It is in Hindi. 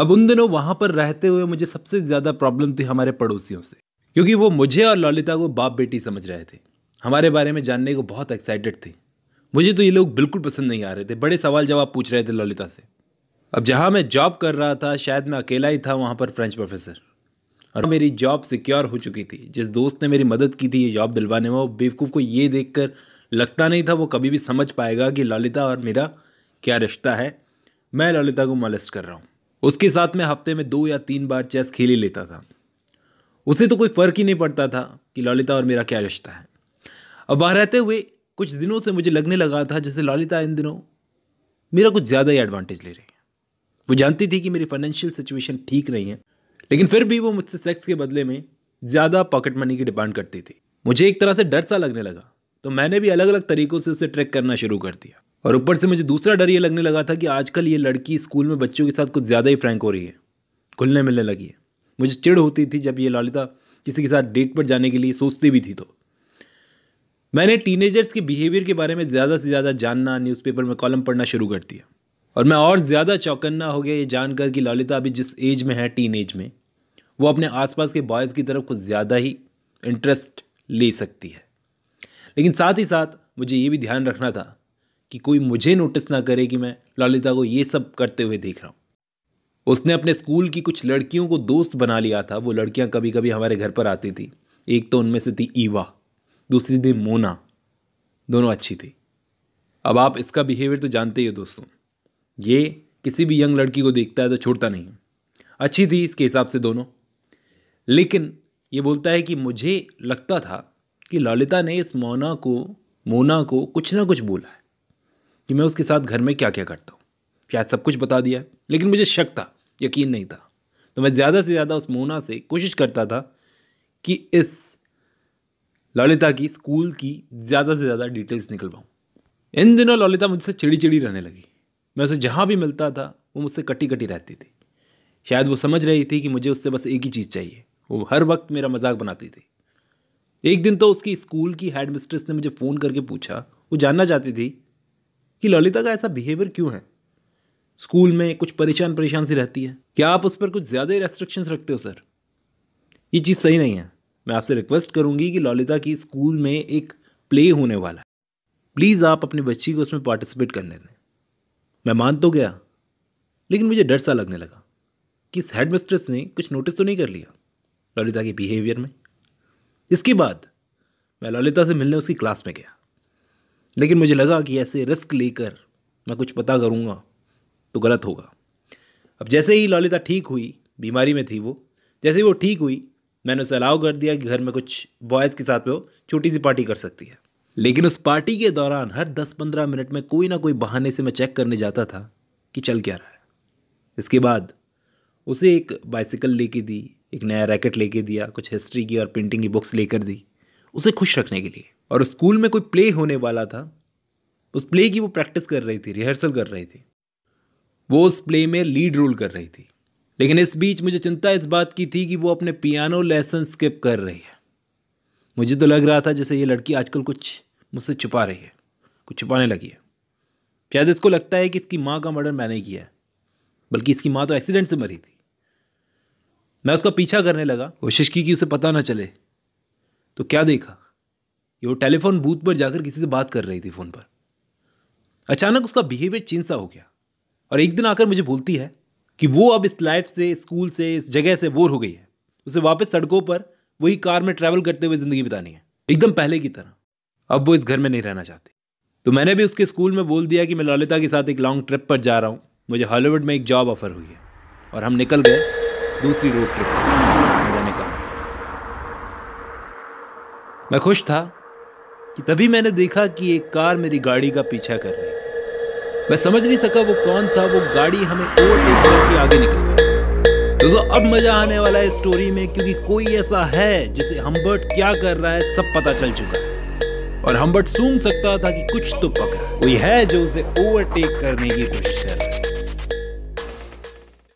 अब उन दिनों वहाँ पर रहते हुए मुझे सबसे ज़्यादा प्रॉब्लम थी हमारे पड़ोसियों से क्योंकि वो मुझे और ललिता को बाप बेटी समझ रहे थे हमारे बारे में जानने को बहुत एक्साइटेड थे मुझे तो ये लोग बिल्कुल पसंद नहीं आ रहे थे बड़े सवाल जवाब पूछ रहे थे ललिता से अब जहाँ मैं जॉब कर रहा था शायद मैं अकेला ही था वहाँ पर फ्रेंच प्रोफेसर और मेरी जॉब सिक्योर हो चुकी थी जिस दोस्त ने मेरी मदद की थी ये जॉब दिलवाने में वो बेवकूफ़ को ये देख कर लगता नहीं था वो कभी भी समझ पाएगा कि ललिता और मेरा क्या रिश्ता है मैं ललिता को मोलेस्ट कर रहा हूँ उसके साथ मैं हफ्ते में दो या तीन बार चेस खेल ही लेता था उसे तो कोई फ़र्क ही नहीं पड़ता था कि ललिता और मेरा क्या रिश्ता है अब वहाँ रहते हुए कुछ दिनों से मुझे लगने लगा था जैसे ललिता इन दिनों मेरा कुछ ज़्यादा ही एडवांटेज ले रही है वो जानती थी कि मेरी फाइनेंशियल सिचुएशन ठीक नहीं है लेकिन फिर भी वो मुझसे सेक्स के बदले में ज़्यादा पॉकेट मनी की डिमांड करती थी मुझे एक तरह से डर सा लगने लगा तो मैंने भी अलग अलग तरीक़ों से उसे ट्रैक करना शुरू कर दिया और ऊपर से मुझे दूसरा डर ये लगने लगा था कि आजकल ये लड़की स्कूल में बच्चों के साथ कुछ ज़्यादा ही फ्रैंक हो रही है खुलने मिलने लगी है मुझे चिड़ होती थी जब ये ललिता किसी के साथ डेट पर जाने के लिए सोचती भी थी तो मैंने टीनेजर्स के बिहेवियर के बारे में ज़्यादा से ज़्यादा जानना न्यूज़पेपर में कॉलम पढ़ना शुरू कर दिया और मैं और ज़्यादा चौकन्ना हो गया ये जानकर कि ललिता अभी जिस एज में है टीन एज में वो अपने आसपास के बॉयज़ की तरफ कुछ ज़्यादा ही इंटरेस्ट ले सकती है लेकिन साथ ही साथ मुझे ये भी ध्यान रखना था कि कोई मुझे नोटिस ना करे कि मैं ललिता को ये सब करते हुए देख रहा हूँ उसने अपने स्कूल की कुछ लड़कियों को दोस्त बना लिया था वो लड़कियाँ कभी कभी हमारे घर पर आती थी एक तो उनमें से थी ईवा दूसरी थी मोना दोनों अच्छी थी अब आप इसका बिहेवियर तो जानते ही हो दोस्तों ये किसी भी यंग लड़की को देखता है तो छोड़ता नहीं अच्छी थी इसके हिसाब से दोनों लेकिन ये बोलता है कि मुझे लगता था कि ललिता ने इस मोना को मोना को कुछ ना कुछ बोला है कि मैं उसके साथ घर में क्या क्या करता हूँ शायद सब कुछ बता दिया लेकिन मुझे शक था यकीन नहीं था तो मैं ज़्यादा से ज़्यादा उस मोना से कोशिश करता था कि इस ललिता की स्कूल की ज़्यादा से ज़्यादा डिटेल्स निकलवाऊँ इन दिनों ललिता मुझसे चिड़ी चिड़ी रहने लगी मैं उसे जहाँ भी मिलता था वो मुझसे कटी कटी रहती थी शायद वो समझ रही थी कि मुझे उससे बस एक ही चीज़ चाहिए वो हर वक्त मेरा मजाक बनाती थी एक दिन तो उसकी स्कूल की हेड मिस्ट्रेस ने मुझे फ़ोन करके पूछा वो जानना चाहती थी कि ललिता का ऐसा बिहेवियर क्यों है स्कूल में कुछ परेशान परेशान सी रहती है क्या आप उस पर कुछ ज़्यादा ही रेस्ट्रिक्शंस रखते हो सर ये चीज़ सही नहीं है मैं आपसे रिक्वेस्ट करूँगी कि ललिता की स्कूल में एक प्ले होने वाला है प्लीज़ आप अपनी बच्ची को उसमें पार्टिसिपेट करने दें मैं मान तो गया लेकिन मुझे डर सा लगने लगा कि इस हेडमिस्ट्रेस ने कुछ नोटिस तो नहीं कर लिया ललिता के बिहेवियर में इसके बाद मैं ललिता से मिलने उसकी क्लास में गया लेकिन मुझे लगा कि ऐसे रिस्क लेकर मैं कुछ पता करूँगा तो गलत होगा अब जैसे ही ललिता ठीक हुई बीमारी में थी वो जैसे ही वो ठीक हुई मैंने उसे अलाउ कर दिया कि घर में कुछ बॉयज़ के साथ वो छोटी सी पार्टी कर सकती है लेकिन उस पार्टी के दौरान हर दस पंद्रह मिनट में कोई ना कोई बहाने से मैं चेक करने जाता था कि चल क्या रहा है इसके बाद उसे एक बाइसिकल लेके दी एक नया रैकेट लेके दिया कुछ हिस्ट्री की और पेंटिंग की बुक्स लेकर दी उसे खुश रखने के लिए और स्कूल में कोई प्ले होने वाला था उस प्ले की वो प्रैक्टिस कर रही थी रिहर्सल कर रही थी वो उस प्ले में लीड रोल कर रही थी लेकिन इस बीच मुझे चिंता इस बात की थी कि वो अपने पियानो लेसन स्किप कर रही है मुझे तो लग रहा था जैसे ये लड़की आजकल कुछ मुझसे छुपा रही है कुछ छुपाने लगी है शायद इसको लगता है कि इसकी माँ का मर्डर मैंने किया है बल्कि इसकी माँ तो एक्सीडेंट से मरी थी मैं उसका पीछा करने लगा कोशिश की कि उसे पता ना चले तो क्या देखा ये वो टेलीफोन बूथ पर जाकर किसी से बात कर रही थी फ़ोन पर अचानक उसका बिहेवियर चेंज सा हो गया और एक दिन आकर मुझे बोलती है कि वो अब इस लाइफ से स्कूल से इस जगह से बोर हो गई है उसे वापस सड़कों पर वही कार में ट्रैवल करते हुए ज़िंदगी बितानी है एकदम पहले की तरह अब वो इस घर में नहीं रहना चाहती तो मैंने भी उसके स्कूल में बोल दिया कि मैं ललिता के साथ एक लॉन्ग ट्रिप पर जा रहा हूँ मुझे हॉलीवुड में एक जॉब ऑफर हुई है और हम निकल गए दूसरी रोड ट्रिप पर जाने कहा मैं खुश था कि तभी मैंने देखा कि एक कार मेरी गाड़ी का पीछा कर रही थी मैं समझ नहीं सका वो कौन था वो गाड़ी हमें ओवरटेक करके आगे निकल गई दोस्तों अब मजा आने वाला है स्टोरी में क्योंकि कोई ऐसा है जिसे हम्बर्ट क्या कर रहा है सब पता चल चुका है और हम्बर्ट सुन सकता था कि कुछ तो पकड़ा कोई है जो उसे ओवरटेक करने की कोशिश कर रहा है